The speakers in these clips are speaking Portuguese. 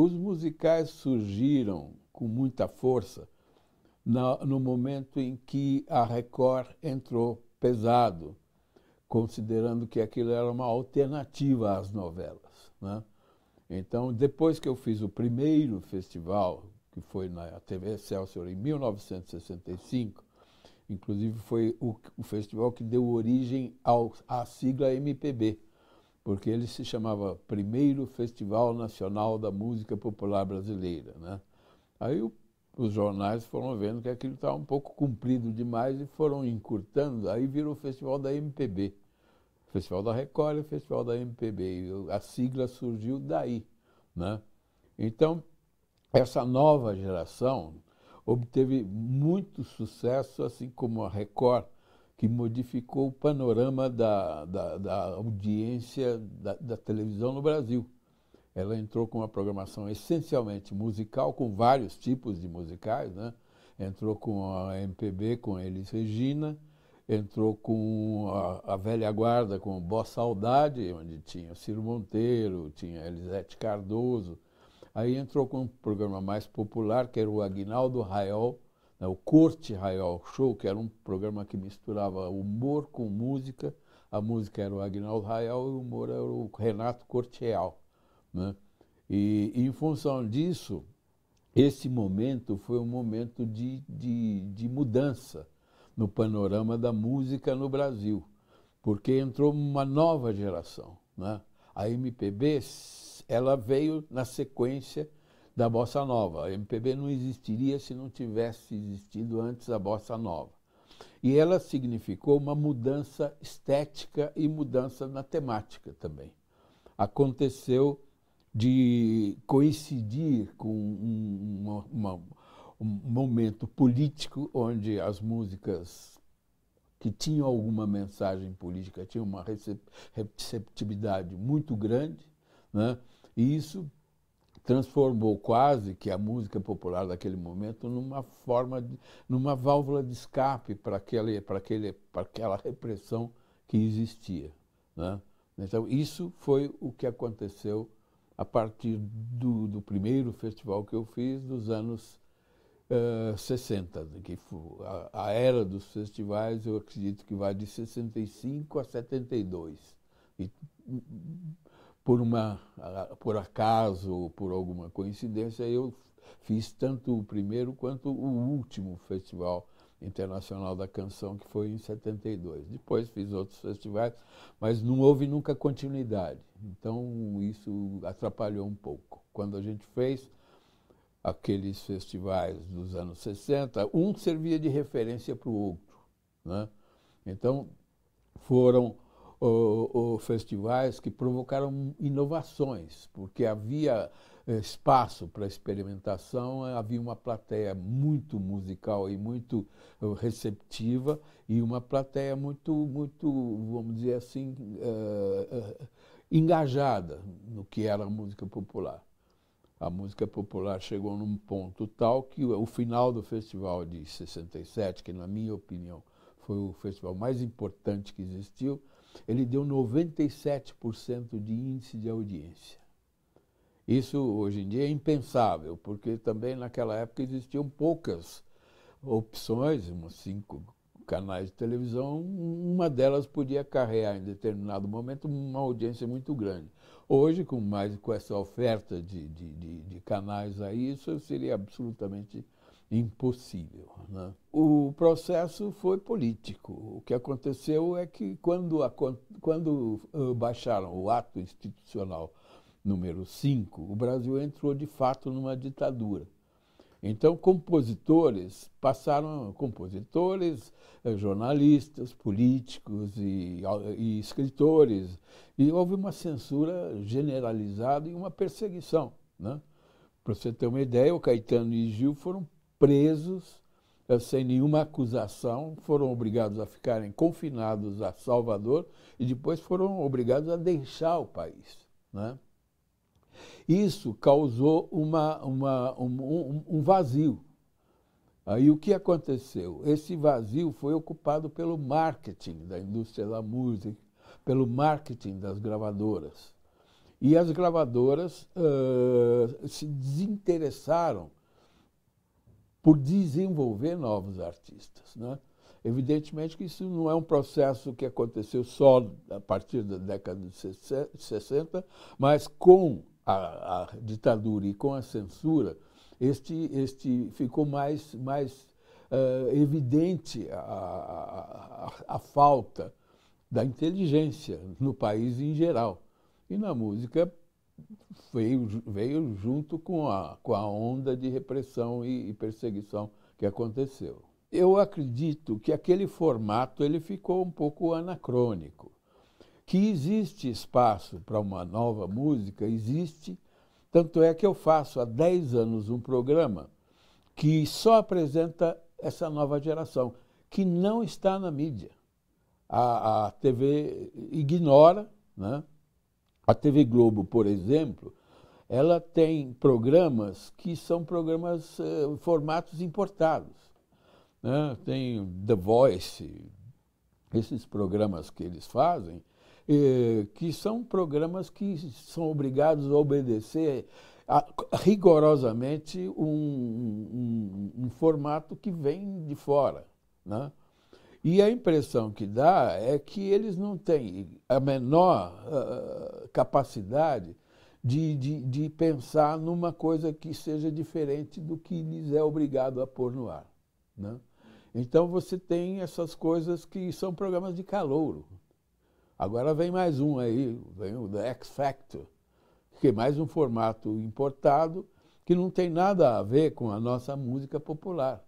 Os musicais surgiram com muita força no momento em que a Record entrou pesado, considerando que aquilo era uma alternativa às novelas. Né? Então, depois que eu fiz o primeiro festival, que foi na TV Excelsior em 1965, inclusive foi o, festival que deu origem ao, à sigla MPB porque ele se chamava Primeiro Festival Nacional da Música Popular Brasileira. Né? Aí o, os jornais foram vendo que aquilo estava um pouco comprido demais e foram encurtando, aí virou o Festival da MPB. Festival da Record e é Festival da MPB. E a sigla surgiu daí. Né? Então, essa nova geração obteve muito sucesso, assim como a Record que modificou o panorama da, da, da audiência da, da, televisão no Brasil. Ela entrou com uma programação essencialmente musical, com vários tipos de musicais, né? entrou com a MPB, com Elis Regina, entrou com a, a velha guarda, com Boa Saudade, onde tinha Ciro Monteiro, tinha Elisete Cardoso. Aí entrou com um programa mais popular, que era o Aguinaldo Raiol, né, o Corte Raial Show, que era um programa que misturava humor com música. A música era o Agnaldo Raial e o humor era o Renato Corteal. Né? E, e, em função disso, esse momento foi um momento de, de, de mudança no panorama da música no Brasil, porque entrou uma nova geração. Né? A MPB ela veio na sequência da bossa nova. A MPB não existiria se não tivesse existido antes a bossa nova. E ela significou uma mudança estética e mudança na temática também. Aconteceu de coincidir com um, uma, uma, um momento político onde as músicas que tinham alguma mensagem política tinham uma receptividade muito grande, né? e isso transformou quase que a música popular daquele momento numa forma, de, numa válvula de escape para aquele, para aquele, para aquela repressão que existia. Né? Então isso foi o que aconteceu a partir do, do primeiro festival que eu fiz dos anos uh, 60, né? que a, a era dos festivais eu acredito que vai de 65 a 72. E por, uma, ah, por acaso, por alguma coincidência, eu fiz tanto o primeiro quanto o último Festival Internacional da Canção, que foi em 72. Depois fiz outros festivais, mas não houve nunca continuidade. Então isso atrapalhou um pouco. Quando a gente fez aqueles festivais dos anos 60, um servia de referência para o outro. Né? Então foram ou, ou festivais que provocaram inovações, porque havia eh, espaço para experimentação, havia uma plateia muito musical e muito eh, receptiva e uma plateia muito, muito vamos dizer assim, uh, uh, engajada no que era a música popular. A música popular chegou num ponto tal que o final do festival de 67, que na minha opinião foi o festival mais importante que existiu, ele deu 97% de índice de audiência. Isso hoje em dia é impensável, porque também naquela época existiam poucas opções, uns cinco canais de televisão, uma delas podia carregar em determinado momento uma audiência muito grande. Hoje, com mais com essa oferta de, de, de, de canais aí, isso seria absolutamente impossível. Né? O processo foi político. O que aconteceu é que, quando, a, quando baixaram o ato institucional número 5, o Brasil entrou de fato numa ditadura. Então, compositores passaram, compositores, jornalistas, políticos e, e escritores, e houve uma censura generalizada e uma perseguição. Né? Para você ter uma ideia, o Caetano e Gil foram presos eh, sem nenhuma acusação, foram obrigados a ficarem confinados a Salvador e depois foram obrigados a deixar o país. Né? Isso causou uma, uma, um, um vazio. Aí o que aconteceu? Esse vazio foi ocupado pelo marketing da indústria da música, pelo marketing das gravadoras. E as gravadoras uh, se desinteressaram por desenvolver novos artistas. Né? Evidentemente que isso não é um processo que aconteceu só a partir da década de 60, mas com a, a ditadura e com a censura, este, este ficou mais, mais uh, evidente a, a, a falta da inteligência no país em geral. E na música veio, veio junto com a, com a onda de repressão e, e perseguição que aconteceu. Eu acredito que aquele formato ele ficou um pouco anacrônico. Que existe espaço para uma nova música, existe. Tanto é que eu faço há 10 anos um programa que só apresenta essa nova geração, que não está na mídia. A, a TV ignora, né? A TV Globo, por exemplo, ela tem programas que são programas, eh, formatos importados. Né? Tem The Voice, esses programas que eles fazem, eh, que são programas que são obrigados a obedecer a, rigorosamente um, um, um formato que vem de fora. Né? E a impressão que dá é que eles não têm a menor uh, capacidade de, de, de, pensar numa coisa que seja diferente do que lhes é obrigado a pôr no ar. Né? Então você tem essas coisas que são programas de calouro. Agora vem mais um aí, vem o The X Factor, que é mais um formato importado que não tem nada a ver com a nossa música popular.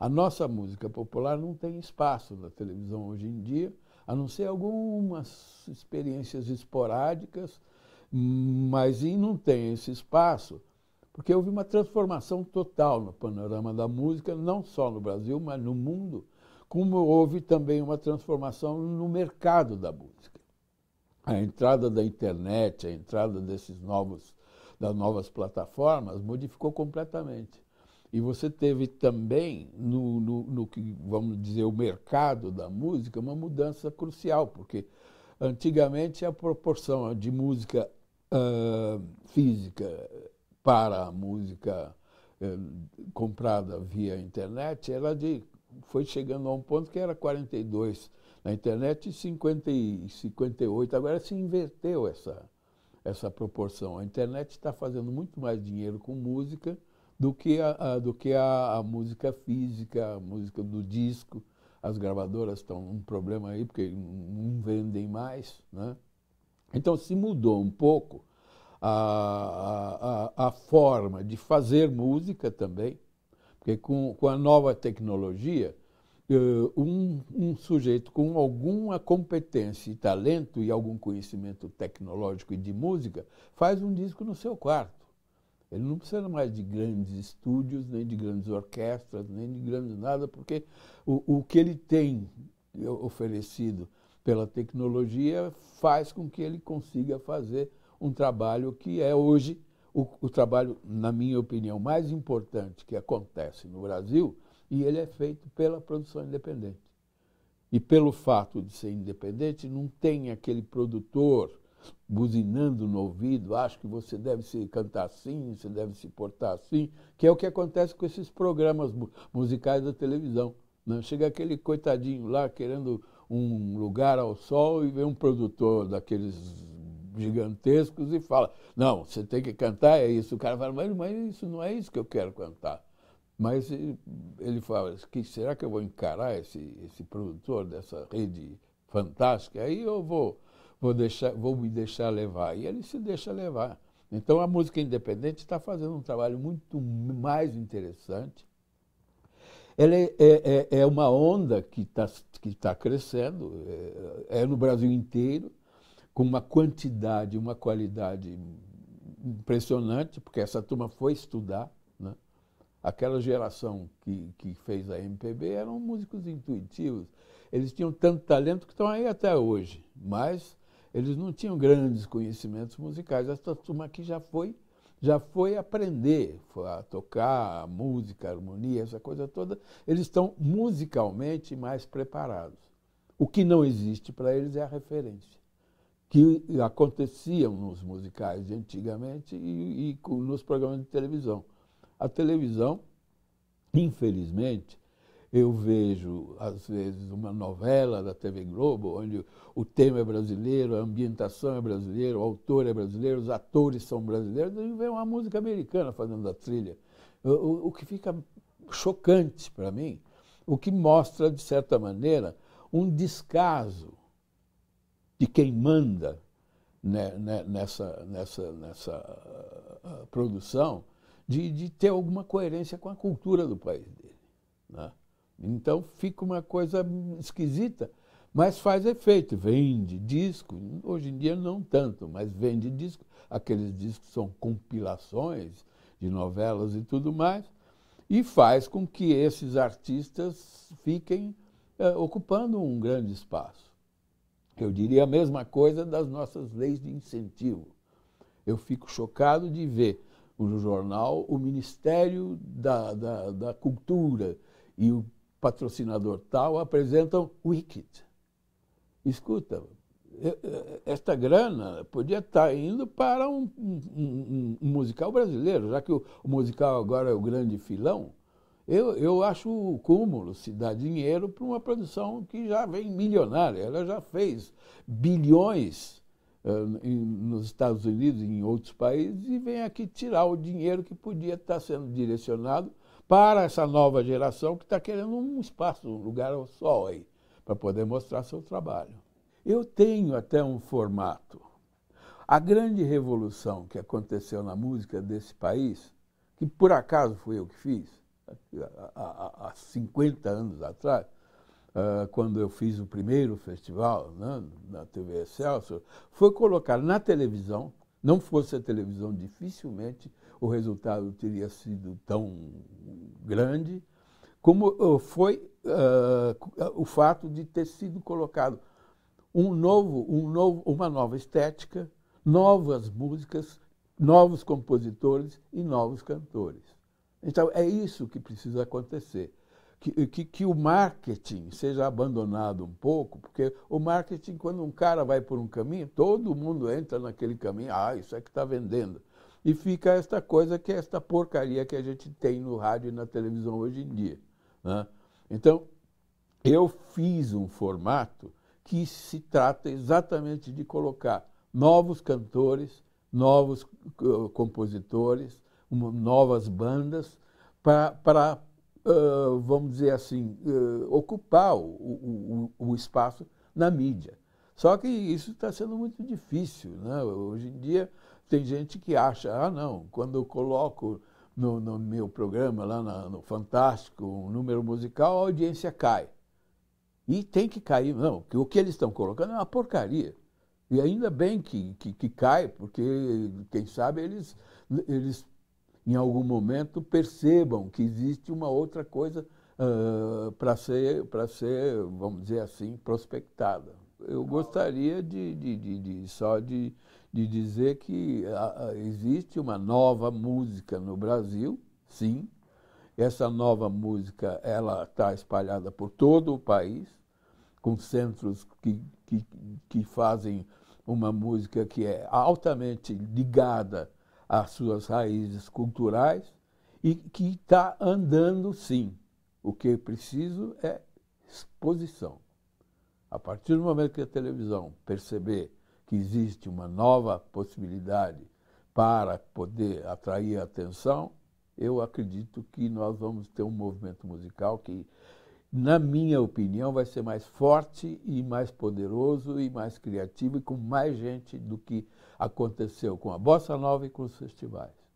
A nossa música popular não tem espaço na televisão hoje em dia, a não ser algumas experiências esporádicas, mas não tem esse espaço porque houve uma transformação total no panorama da música, não só no Brasil, mas no mundo, como houve também uma transformação no mercado da música. A entrada da internet, a entrada desses novos das novas plataformas modificou completamente. E você teve também, no, no, no, que vamos dizer, o mercado da música, uma mudança crucial, porque antigamente a proporção de música uh, física para a música uh, comprada via internet era de, foi chegando a um ponto que era 42 na internet e 50 e 58. Agora se inverteu essa, essa proporção. A internet está fazendo muito mais dinheiro com música do que a, a do que a, a, música física, a música do disco. As gravadoras estão um problema aí porque não vendem mais, né? Então se mudou um pouco a, a, a forma de fazer música também, porque com, com a nova tecnologia, eh, um, um, sujeito com alguma competência e talento e algum conhecimento tecnológico e de música faz um disco no seu quarto. Ele não precisa mais de grandes estúdios, nem de grandes orquestras, nem de grandes nada, porque o, o que ele tem oferecido pela tecnologia faz com que ele consiga fazer um trabalho que é hoje o, o, trabalho, na minha opinião, mais importante que acontece no Brasil, e ele é feito pela produção independente. E pelo fato de ser independente, não tem aquele produtor buzinando no ouvido, acho que você deve se cantar assim, você deve se portar assim, que é o que acontece com esses programas musicais da televisão. Né? Chega aquele coitadinho lá querendo um lugar ao sol e vem um produtor daqueles gigantescos e fala: Não, você tem que cantar, é isso. O cara fala: Mas, mas isso não é isso que eu quero cantar. Mas ele fala: que, Será que eu vou encarar esse, esse produtor dessa rede fantástica? Aí eu vou vou, deixar, vou me deixar levar. E ele se deixa levar. Então a música independente está fazendo um trabalho muito mais interessante. Ela é, é, é, é uma onda que está que tá crescendo, é, é no Brasil inteiro, com uma quantidade, uma qualidade impressionante, porque essa turma foi estudar. Né? Aquela geração que, que fez a MPB eram músicos intuitivos. Eles tinham tanto talento que estão aí até hoje, mas eles não tinham grandes conhecimentos musicais. Essa turma aqui já foi, já foi aprender foi a tocar a música, a harmonia, essa coisa toda. Eles estão musicalmente mais preparados. O que não existe para eles é a referência que aconteciam nos musicais de antigamente e, e nos programas de televisão. A televisão, infelizmente, eu vejo, às vezes, uma novela da TV Globo, onde o tema é brasileiro, a ambientação é brasileira, o autor é brasileiro, os atores são brasileiros, e vem uma música americana fazendo a trilha. O, o, que fica chocante para mim, o que mostra, de certa maneira, um descaso de quem manda né, né nessa, nessa, nessa uh, produção de, de, ter alguma coerência com a cultura do país dele. Né? Então fica uma coisa esquisita, mas faz efeito, vende disco. Hoje em dia não tanto, mas vende disco. Aqueles discos são compilações de novelas e tudo mais, e faz com que esses artistas fiquem é, ocupando um grande espaço. Eu diria a mesma coisa das nossas leis de incentivo. Eu fico chocado de ver no jornal o Ministério da, da, da Cultura e o patrocinador tal apresentam Wicked. Escuta, esta grana podia estar tá indo para um, um, um musical brasileiro, já que o, musical agora é o grande filão. Eu, eu acho o cúmulo se dá dinheiro para uma produção que já vem milionária. Ela já fez bilhões uh, em, nos Estados Unidos e em outros países e vem aqui tirar o dinheiro que podia estar tá sendo direcionado para essa nova geração que está querendo um espaço, um lugar ao sol aí, para poder mostrar seu trabalho. Eu tenho até um formato. A grande revolução que aconteceu na música desse país, que por acaso fui eu que fiz, há 50 anos atrás, ah, quando eu fiz o primeiro festival né, na TV Excelsior, foi colocar na televisão, não fosse a televisão, dificilmente o resultado teria sido tão grande, como eh, foi uh, o fato de ter sido colocado um novo, um novo, uma nova estética, novas músicas, novos compositores e novos cantores. Então é isso que precisa acontecer. Que, que, que, o marketing seja abandonado um pouco, porque o marketing, quando um cara vai por um caminho, todo mundo entra naquele caminho, ah, isso é que está vendendo e fica esta coisa que é esta porcaria que a gente tem no rádio e na televisão hoje em dia. Né? Então, eu fiz um formato que se trata exatamente de colocar novos cantores, novos eh, compositores, uma, novas bandas, para, uh, eh, vamos dizer assim, uh, ocupar o, o, o espaço na mídia. Só que isso está sendo muito difícil. Né? Hoje em dia tem gente que acha, ah não, quando eu coloco no, no meu programa lá na, no Fantástico um número musical, a audiência cai. E tem que cair, não, que o que eles estão colocando é uma porcaria. E ainda bem que, que, que, cai, porque, quem sabe, eles, eles em algum momento percebam que existe uma outra coisa uh, para ser, ser, vamos dizer assim, prospectada eu gostaria de, de, de, de só de, de dizer que a, ah, a, ah, existe uma nova música no Brasil, sim. Essa nova música ela está espalhada por todo o país, com centros que, que, que fazem uma música que é altamente ligada às suas raízes culturais e que está andando sim. O que é preciso é exposição. A partir do momento que a televisão perceber que existe uma nova possibilidade para poder atrair a atenção, eu acredito que nós vamos ter um movimento musical que, na minha opinião, vai ser mais forte e mais poderoso e mais criativo e com mais gente do que aconteceu com a Bossa Nova e com os festivais.